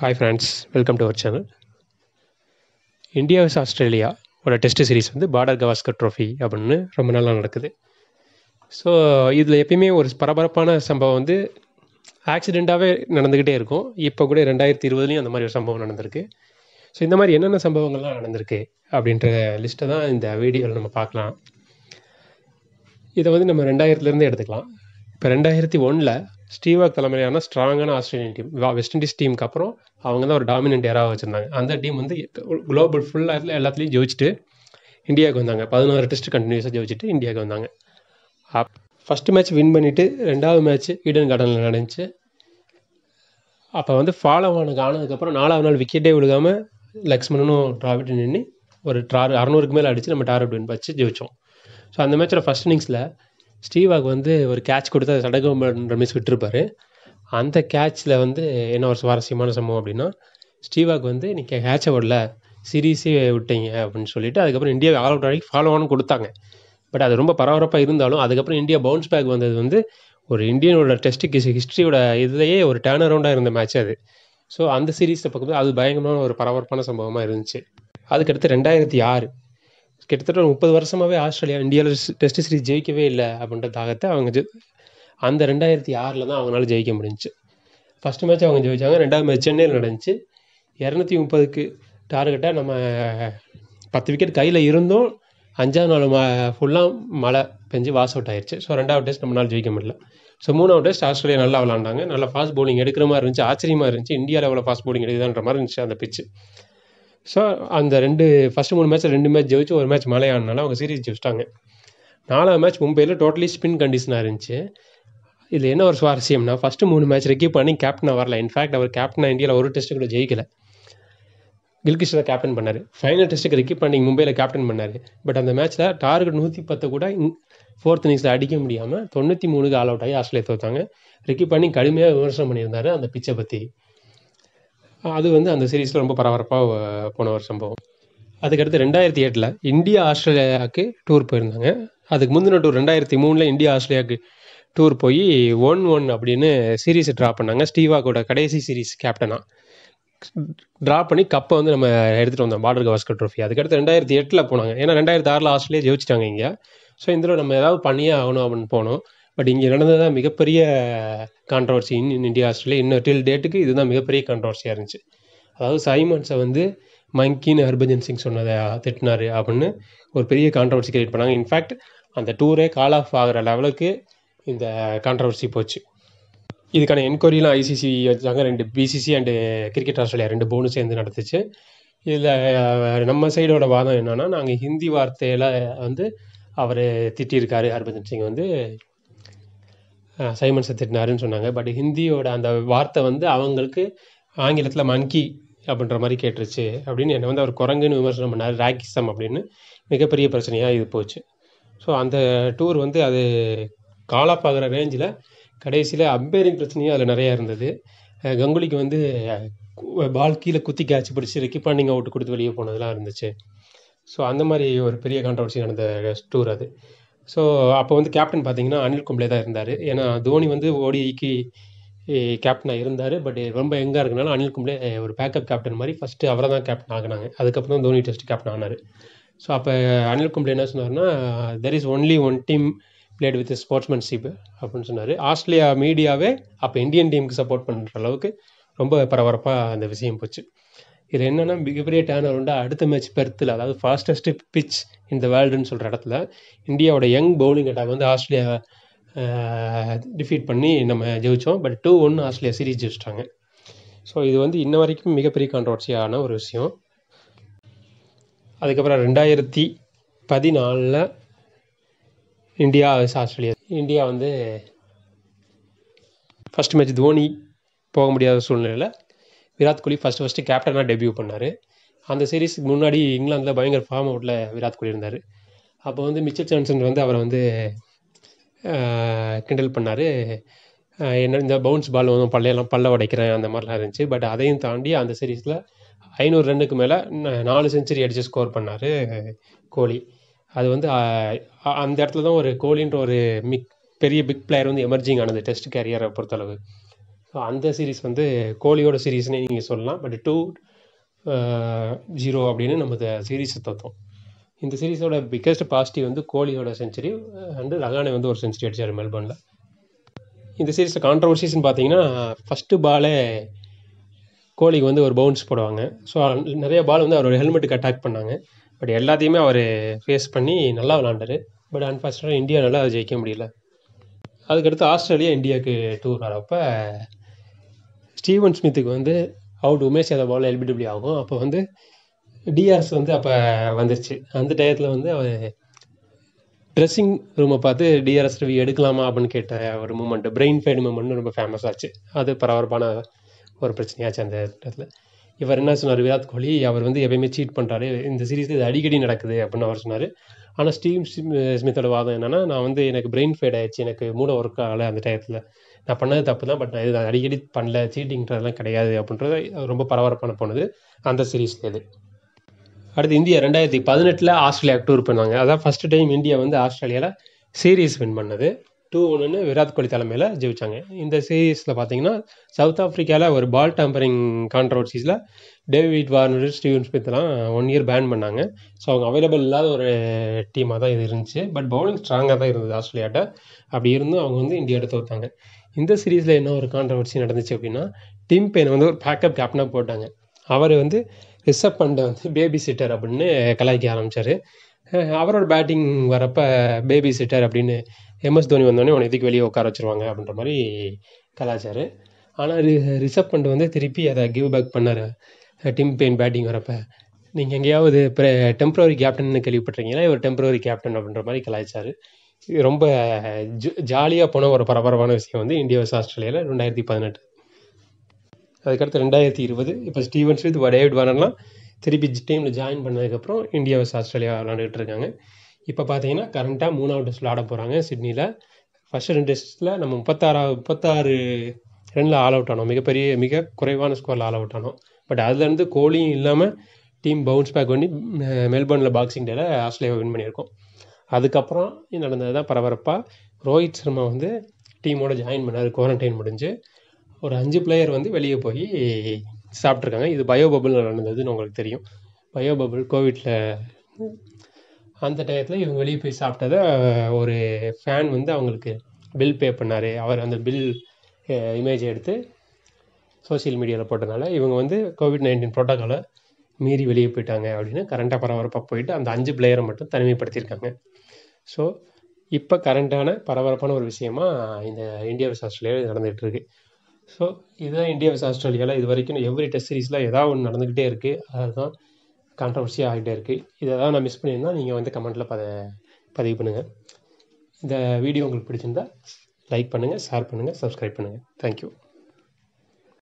hi friends welcome to our channel India versus Australia ஒரு test series வந்து Border Gavaskar trophy அப்படின்னு ரொம்ப நாளாக நடக்குது ஸோ இதில் எப்பயுமே ஒரு பரபரப்பான சம்பவம் வந்து ஆக்சிடெண்ட்டாகவே நடந்துக்கிட்டே இருக்கும் இப்போ கூட ரெண்டாயிரத்தி இருபதுலேயும் அந்த மாதிரி ஒரு சம்பவம் நடந்திருக்கு ஸோ இந்த மாதிரி என்னென்ன சம்பவங்கள்லாம் நடந்திருக்கு அப்படின்ற லிஸ்ட்டை தான் இந்த வீடியோவில் நம்ம பார்க்கலாம் இதை வந்து நம்ம ரெண்டாயிரத்துலேருந்தே எடுத்துக்கலாம் இப்போ ரெண்டாயிரத்தி ஒன்றில் ஸ்டீவாக் தலைமையிலான ஸ்ட்ராங்கான ஆஸ்திரேலியன் டீம் வெஸ்ட் இண்டீஸ் டீமுக்கு அப்புறம் அவங்க தான் ஒரு டாமினன்ட் ஏராக வச்சுருந்தாங்க அந்த டீம் வந்து குளோபல் ஃபுல்லாக எல்லாத்துலேயும் ஜெயிச்சுட்டு இந்தியாவுக்கு வந்தாங்க பதினோரு டெஸ்ட் கண்டினியூஸாக ஜெயிச்சுட்டு இந்தியாவுக்கு வந்தாங்க அப் ஃபஸ்ட்டு மேட்ச் வின் பண்ணிவிட்டு ரெண்டாவது மேட்ச் ஈடன் கார்டனில் நடந்துச்சு அப்போ வந்து ஃபாலோ ஆனது ஆனதுக்கப்புறம் நாலாவது நாள் விக்கெட்டே விழுகாமல் லக்ஷ்மணனும் டிராவிட்டு நின்று ஒரு ட்ரா அறநூறுக்கு மேலே அடித்து நம்ம டார்கெட் வின் பச்சு ஜெயித்தோம் ஸோ அந்த மேட்சோட ஃபஸ்ட் இன்னிங்ஸில் ஸ்டீவாக் வந்து ஒரு கேட்ச் கொடுத்து அதை சடகோம்பன்ற மிஸ் விட்டுருப்பாரு அந்த கேட்சில் வந்து என்ன ஒரு சுவாரஸ்யமான சம்பவம் அப்படின்னா ஸ்டீவாக் வந்து நீங்கள் கேட்சை விடல சீரியஸே விட்டீங்க அப்படின்னு சொல்லிட்டு அதுக்கப்புறம் இந்தியா ஆல் அவுட் வரைக்கும் ஃபாலோ ஆன் கொடுத்தாங்க பட் அது ரொம்ப பரபரப்பாக இருந்தாலும் அதுக்கப்புறம் இந்தியா பவுன்ஸ் பேக் வந்தது வந்து ஒரு இந்தியனோட டெஸ்ட் ஹிஸ்ட்ரியோட இதுலேயே ஒரு டேர்ன் அரவுண்டாக இருந்த மேட்ச் அது ஸோ அந்த சீரீஸில் பார்க்கும்போது அது பயங்கரமான ஒரு பரபரப்பான சம்பவமாக இருந்துச்சு அதுக்கடுத்து ரெண்டாயிரத்தி ஆறு கிட்டத்தட்ட முப்பது வருஷமாகவே ஆஸ்திரேலியா இந்தியாவில் டெஸ்ட் சீரீஸ் ஜெயிக்கவே இல்லை அப்படின்ற தாகத்தை அவங்க அந்த ரெண்டாயிரத்தி ஆறில் தான் அவங்களால ஜெயிக்க முடிஞ்சிச்சு ஃபஸ்ட் மேட்ச் அவங்க ஜெயிச்சாங்க ரெண்டாவது மேட்ச் சென்னையில் நடந்துச்சு இரநூத்தி முப்பதுக்கு டார்கெட்டாக நம்ம பத்து விக்கெட் கையில் இருந்தும் அஞ்சாவது நாள் ம ஃபுல்லாக மழை பெஞ்சு வாஸ் அவுட் ஆயிடுச்சு ஸோ ரெண்டாவது டெஸ்ட் நம்மளால் ஜெயிக்க முடியல ஸோ மூணாவது டெஸ்ட் ஆஸ்திரேலியா நல்லா விளாண்டாங்க நல்லா ஃபாஸ்ட் பவுலிங் எடுக்கிற மாதிரி இருந்துச்சு ஆச்சரியமாக இருந்துச்சு இந்தியாவில் எவ்வளோ ஃபாஸ்ட் பவுலிங் எடுக்குதுன்ற மாதிரி இருந்துச்சு அந்த பிச்சு ஸோ அந்த ரெண்டு ஃபஸ்ட்டு மூணு மேட்ச்சில் ரெண்டு மேட்ச் ஜெயிச்சு ஒரு மேட்ச் மலையானால அவங்க சீரீஸ் ஜெயிச்சிட்டாங்க நாலாவது மேட்ச் மும்பையில் டோட்டலி ஸ்பின் கண்டிஷனாக இருந்துச்சு இதில் என்ன ஒரு சுவாரஸ்யம்னா ஃபஸ்ட்டு மூணு மேட்ச் ரெக்கி பண்ணி கேப்டனாக வரல இன்ஃபேக்ட் அவர் கேப்டனாக இந்தியாவில் ஒரு டெஸ்ட்டு கூட ஜெயிக்கலை கில்கிஷ் கேப்டன் பண்ணார் ஃபைனல் டெஸ்ட்டுக்கு ரிக்கி பண்ணி மும்பையில் கேப்டன் பண்ணார் பட் அந்த மேட்ச்சில் டார்கெட் நூற்றி பத்து கூட ஃபோர்த் இன்னிங்ஸில் அடிக்க முடியாமல் தொண்ணூற்றி மூணுக்கு ஆல் அவுட் ஆகி ஆஸ்திரேலியா தோத்தாங்க ரிக்கி பண்ணி கடுமையாக விமர்சனம் பண்ணியிருந்தார் அந்த பிச்சை பற்றி அது வந்து அந்த சீரீஸில் ரொம்ப பரபரப்பாக போன ஒரு சம்பவம் அதுக்கடுத்து ரெண்டாயிரத்தி எட்டில் இந்தியா ஆஸ்திரேலியாவுக்கு டூர் போயிருந்தாங்க அதுக்கு முந்தின டூர் ரெண்டாயிரத்தி மூணில் இந்தியா ஆஸ்திரேலியாவுக்கு டூர் போய் ஒன் ஒன் அப்படின்னு சீரீஸ் ட்ரா பண்ணாங்க ஸ்டீவா கூட கடைசி சீரீஸ் கேப்டனாக ட்ரா பண்ணி கப்பை வந்து நம்ம எடுத்துகிட்டு வந்தோம் பார்டர் கவாஸ்கர் ட்ரோஃபி அதுக்கடுத்து ரெண்டாயிரத்தி எட்டில் போனாங்க ஏன்னா ரெண்டாயிரத்தி ஆறில் ஆஸ்திரேலியா ஜெயிச்சிட்டாங்க இங்கே ஸோ இந்த நம்ம ஏதாவது பண்ணியே ஆகணும் அப்படின்னு போனோம் பட் இங்கே நடந்ததுதான் மிகப்பெரிய கான்ட்ரவர்சி இன் இந்தியா ஆஸ்திரேலியா இன்னும் டில் டேட்டுக்கு இதுதான் மிகப்பெரிய கான்ட்ரவர்சியாக இருந்துச்சு அதாவது சைமன்ஸை வந்து மங்கின்னு ஹர்பஜன் சிங் சொன்னதை திட்டினார் அப்படின்னு ஒரு பெரிய கான்ட்ரவர்சி கிரியேட் பண்ணாங்க இன்ஃபேக்ட் அந்த டூரே கால் ஆஃப் ஆகிற லெவலுக்கு இந்த கான்ட்ரவர்சி போச்சு இதுக்கான என்கொயரிலாம் ஐசிசி வச்சாங்க ரெண்டு பிசிசி அண்டு கிரிக்கெட் ஆஸ்திரேலியா ரெண்டு போர்டும் சேர்ந்து நடத்துச்சு இதில் நம்ம சைடோட வாதம் என்னென்னா நாங்கள் ஹிந்தி வார்த்தையில் வந்து அவர் திட்டியிருக்காரு ஹர்பஜன் சிங் வந்து சைமன்ஸை திட்டினாருன்னு சொன்னாங்க பட் ஹிந்தியோட அந்த வார்த்தை வந்து அவங்களுக்கு ஆங்கிலத்தில் மங்கி அப்படின்ற மாதிரி கேட்டுருச்சு அப்படின்னு என்னை வந்து அவர் குரங்குன்னு விமர்சனம் பண்ணார் ராக்கிசம் அப்படின்னு மிகப்பெரிய பிரச்சனையாக இது போச்சு ஸோ அந்த டூர் வந்து அது காலாப்பாகிற ரேஞ்சில் கடைசியில் அம்பேரிங் பிரச்சனையும் அதில் நிறையா இருந்தது கங்குலிக்கு வந்து பால் கீழே குத்தி கேட்ச் பிடிச்சி ரிக்கி பாண்டிங் கொடுத்து வெளியே போனதெல்லாம் இருந்துச்சு ஸோ அந்த மாதிரி ஒரு பெரிய கான்ட்ரவர்சி நடந்த டூர் அது ஸோ அப்போ வந்து கேப்டன் பார்த்தீங்கன்னா அனில் கும்ளே தான் இருந்தார் ஏன்னா தோனி வந்து ஓடிக்கு கேப்டனாக இருந்தார் பட் ரொம்ப எங்காக இருக்கனால அனில் கும்ளே ஒரு பேக்கப் கேப்டன் மாதிரி ஃபஸ்ட்டு அவரை தான் கேப்டன் ஆகினாங்க அதுக்கப்புறம் தான் தோனி டெஸ்ட் கேப்டன் ஆனார் ஸோ அப்போ அனில் கும்ளே என்ன சொன்னார்னா there is only one team played with sportsmanship அப்படின்னு சொன்னார் ஆஸ்திரேலியா மீடியாவே அப்போ இந்தியன் டீமுக்கு சப்போர்ட் பண்ணுற அளவுக்கு ரொம்ப பரபரப்பாக அந்த விஷயம் போச்சு இது என்னென்னா மிகப்பெரிய டேர்ன் அரவுண்டாக அடுத்த மேட்ச் பெர்த்தில் அதாவது ஃபாஸ்டஸ்ட் பிச் இந்த வேர்ல்டுன்னு சொல்கிற இடத்துல இந்தியாவோட யங் பவுலிங் அட்டாக் வந்து ஆஸ்திரேலியா டிஃபீட் பண்ணி நம்ம ஜெயித்தோம் பட் டூ ஒன்று ஆஸ்திரேலியா சீரீஸ் ஜெயிச்சிட்டாங்க ஸோ இது வந்து இன்ன வரைக்கும் மிகப்பெரிய கான்ட்ரவர்சியான ஒரு விஷயம் அதுக்கப்புறம் ரெண்டாயிரத்தி பதினாலில் இந்தியா ஆஸ்திரேலியா இந்தியா வந்து ஃபஸ்ட் மேட்ச் தோனி போக முடியாத சூழ்நிலையில் விராட் கோலி ஃபஸ்ட்டு ஃபஸ்ட்டு கேப்டனாக டெபியூ பண்ணார் அந்த சீரீஸ்க்கு முன்னாடி இங்கிலாந்தில் பயங்கர ஃபார்ம் அவுட்டில் விராட் கோலி இருந்தார் அப்போ வந்து மிச்சல் ஜான்சன் வந்து அவரை வந்து கிண்டல் பண்ணார் என்ன இந்த பவுன்ஸ் பால் வந்து பள்ளையெல்லாம் பல்ல உடைக்கிறேன் அந்த மாதிரிலாம் இருந்துச்சு பட் அதையும் தாண்டி அந்த சீரீஸில் ஐநூறு ரன்னுக்கு மேலே நாலு செஞ்சுரி அடித்து ஸ்கோர் பண்ணார் கோலி அது வந்து அந்த இடத்துல தான் ஒரு கோலின்ற ஒரு மிக் பெரிய பிக் பிளேயர் வந்து எமர்ஜிங் ஆனது டெஸ்ட் கேரியரை பொறுத்தளவு ஸோ அந்த சீரீஸ் வந்து கோலியோட சீரீஸ்னே நீங்கள் சொல்லலாம் பட் டூ ஜீரோ அப்படின்னு நம்ம இந்த சீரீஸை தோத்தோம் இந்த சீரீஸோட பிக்கஸ்ட் பாசிட்டிவ் வந்து கோலியோட செஞ்சுரி அண்டு ரகானே வந்து ஒரு செஞ்சுரி அடித்தார் மெல்பர்னில் இந்த சீரீஸில் கான்ட்ரவர்சிஸ்ன்னு பார்த்தீங்கன்னா ஃபஸ்ட்டு பாலே கோலிக்கு வந்து ஒரு பவுன்ஸ் போடுவாங்க ஸோ நிறைய பால் வந்து அவர் ஹெல்மெட்டுக்கு அட்டாக் பண்ணாங்க பட் எல்லாத்தையுமே அவர் ஃபேஸ் பண்ணி நல்லா விளாண்டாரு பட் அன்ஃபார்ச்சுனேட்டாக இந்தியா நல்லா ஜெயிக்க முடியல அதுக்கடுத்து ஆஸ்திரேலியா இந்தியாவுக்கு டூர் வரப்போ ஸ்டீவன் ஸ்மித்துக்கு வந்து out Umesh Yadav ball LBW ஆகும் அப்போ வந்து டிஆர்எஸ் வந்து அப்போ வந்துருச்சு அந்த டயத்தில் வந்து அவர் ட்ரெஸ்ஸிங் ரூமை பார்த்து டிஆர்எஸ் ரிவ்யூ எடுக்கலாமா அப்படின்னு கேட்ட ஒரு மூமெண்ட் பிரெயின் ஃபைடு மூமெண்ட்னு ரொம்ப ஃபேமஸ் ஆச்சு அது பரபரப்பான ஒரு பிரச்சனையாச்சு அந்த இடத்துல இவர் என்ன சொன்னார் விராட் கோலி அவர் வந்து எப்பயுமே சீட் பண்ணுறாரு இந்த சீரீஸில் இது அடிக்கடி நடக்குது அப்படின்னு அவர் சொன்னார் ஆனால் ஸ்டீவ் ஸ்மித்தோட வாதம் என்னென்னா நான் வந்து எனக்கு பிரெயின் ஃபேட் ஆயிடுச்சு எனக்கு மூட ஒர்க் ஆகலை அந்த டயத்தில் நான் பண்ணது தப்பு தான் பட் நான் இது அடிக்கடி பண்ணல சீட்டிங்கிறதெல்லாம் கிடையாது அப்படின்றது ரொம்ப பரபரப்பான போனது அந்த சீரீஸில் இது அடுத்து இந்தியா ரெண்டாயிரத்தி பதினெட்டில் ஆஸ்திரேலியா டூர் பண்ணாங்க அதான் ஃபஸ்ட்டு டைம் இந்தியா வந்து ஆஸ்திரேலியாவில் சீரீஸ் வின் பண்ணது டூ ஒன்றுன்னு விராட் கோலி தலைமையில் ஜெயிச்சாங்க இந்த சீரீஸில் பார்த்தீங்கன்னா சவுத் ஆஃப்ரிக்காவில் ஒரு பால் டேம்பரிங் கான்ட்ரவர்சிஸில் டேவிட் வார்னர் ஸ்டீவன் ஸ்மித்லாம் ஒன் இயர் பேன் பண்ணாங்க ஸோ அவங்க அவைலபிள் இல்லாத ஒரு டீமாக தான் இது இருந்துச்சு பட் பவுலிங் ஸ்ட்ராங்காக தான் இருந்தது ஆஸ்திரேலியாட்ட அப்படி இருந்தும் அவங்க வந்து இந்தியா எடுத்து வைத்தாங்க இந்த சீரீஸில் என்ன ஒரு கான்ட்ரவர்சி நடந்துச்சு அப்படின்னா டிம் பெயின் வந்து ஒரு பேக்கப் கேப்டனாக போட்டாங்க அவர் வந்து ரிசப் பண்டை வந்து பேபி சிட்டர் அப்படின்னு கலாய்க்க ஆரம்பித்தார் அவரோட பேட்டிங் வரப்போ பேபி சிட்டர் அப்படின்னு எம்எஸ் தோனி வந்தோடனே உன இதுக்கு வெளியே உட்கார வச்சுருவாங்க அப்படின்ற மாதிரி கலாச்சார் ஆனால் ரி ரிசப் பண்ட் வந்து திருப்பி அதை கிவ் பேக் பண்ணார் டிம் பெயின் பேட்டிங் வரப்போ நீங்கள் எங்கேயாவது இப்போ டெம்பரவரி கேப்டன்னு கேள்விப்பட்டிருக்கீங்களா இவர் டெம்ப்ரவரி கேப்டன் அப்படின்ற மாதிரி கலாய்ச்சார் ரொம்ப ஜாலியாக போன ஒரு பரபரப்பான விஷயம் வந்து இந்தியா வர்ஸ் ஆஸ்திரேலியாவில் ரெண்டாயிரத்தி பதினெட்டு அதுக்கடுத்து ரெண்டாயிரத்தி இருபது இப்போ ஸ்டீவன் ஸ்மித் டேவிட் வாரன்லாம் திருப்பி டீமில் ஜாயின் பண்ணதுக்கப்புறம் இந்தியா வர்ஸ் ஆஸ்திரேலியா விளாண்டுக்கிட்டு இருக்காங்க இப்போ பார்த்தீங்கன்னா கரண்ட்டாக மூணாவது டெஸ்ட்டில் ஆட போகிறாங்க சிட்னியில் ஃபஸ்ட்டு ரெண்டு டெஸ்ட்டில் நம்ம முப்பத்தாறாவது முப்பத்தாறு ரனில் ஆல் அவுட் ஆனோம் மிகப்பெரிய மிக குறைவான ஸ்கோரில் ஆல் அவுட் ஆனோம் பட் அதுலேருந்து கோலியும் இல்லாமல் டீம் பவுன்ஸ் பேக் பண்ணி மெல்பர்னில் பாக்ஸிங் டேல ஆஸ்திரேலியாவை வின் பண்ணியிருக்கோம் அதுக்கப்புறம் நடந்தது தான் பரபரப்பாக ரோஹித் சர்மா வந்து டீமோட ஜாயின் பண்ணார் குவாரண்டைன் முடிஞ்சு ஒரு அஞ்சு பிளேயர் வந்து வெளியே போய் சாப்பிட்ருக்காங்க இது பயோ பபுள் நடந்ததுன்னு உங்களுக்கு தெரியும் பயோ பபுள் கோவிட்டில் அந்த டயத்தில் இவங்க வெளியே போய் சாப்பிட்டதை ஒரு ஃபேன் வந்து அவங்களுக்கு பில் பே பண்ணார் அவர் அந்த பில் இமேஜை எடுத்து சோசியல் மீடியாவில் போட்டதுனால இவங்க வந்து கோவிட் நைன்டீன் ப்ரோட்டோக்காலை மீறி வெளியே போயிட்டாங்க அப்படின்னு கரண்ட்டாக பரபரப்பாக போயிட்டு அந்த அஞ்சு பிளேயரை மட்டும் தனிமைப்படுத்தியிருக்காங்க ஸோ இப்போ கரண்ட்டான பரபரப்பான ஒரு விஷயமா இந்த இந்தியா விஸ் ஆஸ்திரேலியாவில் நடந்துகிட்டு இருக்கு ஸோ இதுதான் இந்தியா விஸ் ஆஸ்திரேலியாவில் இது வரைக்கும் எவ்ரி டெஸ்ட் சீரீஸில் ஏதாவது ஒன்று நடந்துக்கிட்டே இருக்குது அதுதான் கான்ட்ரவர்சியாக ஆகிட்டே இருக்குது இதை ஏதாவது நான் மிஸ் பண்ணியிருந்தால் நீங்கள் வந்து கமெண்ட்டில் பத பதிவு பண்ணுங்கள் இந்த வீடியோ உங்களுக்கு பிடிச்சிருந்தா லைக் பண்ணுங்கள் ஷேர் பண்ணுங்கள் சப்ஸ்கிரைப் பண்ணுங்கள் தேங்க்யூ